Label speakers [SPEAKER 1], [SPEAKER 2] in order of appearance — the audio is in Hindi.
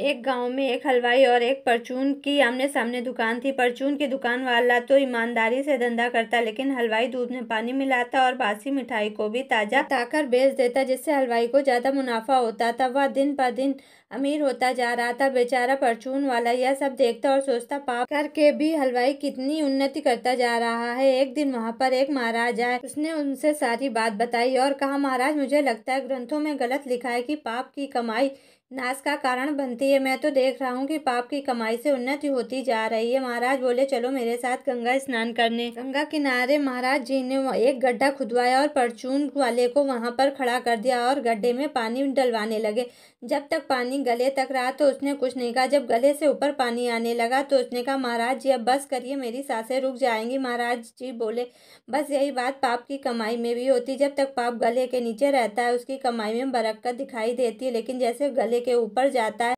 [SPEAKER 1] एक गांव में एक हलवाई और एक परचून की आमने सामने दुकान थी परचून की दुकान वाला तो ईमानदारी से धंधा करता लेकिन हलवाई दूध में पानी मिलाता और बासी मिठाई को भी ताज़ा ताकर बेच देता जिससे हलवाई को ज़्यादा मुनाफा होता था वह दिन ब दिन अमीर होता जा रहा था बेचारा परचून वाला यह सब देखता और सोचता पाप करके भी हलवाई कितनी उन्नति करता जा रहा है एक दिन वहाँ पर एक महाराज आए उसने उनसे सारी बात बताई और कहा महाराज मुझे लगता है ग्रंथों में गलत लिखा है कि पाप की कमाई नाश का कारण बनती है मैं तो देख रहा हूँ कि पाप की कमाई से उन्नति होती जा रही है महाराज बोले चलो मेरे साथ गंगा स्नान करने गंगा किनारे महाराज जी ने एक गड्ढा खुदवाया और परचून वाले को वहाँ पर खड़ा कर दिया और गड्ढे में पानी डलवाने लगे जब तक पानी गले तक रहा तो उसने कुछ नहीं कहा जब गले से ऊपर पानी आने लगा तो उसने कहा महाराज जी अब बस करिए मेरी सांसें रुक जाएंगी महाराज जी बोले बस यही बात पाप की कमाई में भी होती जब तक पाप गले के नीचे रहता है उसकी कमाई में बरक्कत दिखाई देती है लेकिन जैसे गले के ऊपर जाता है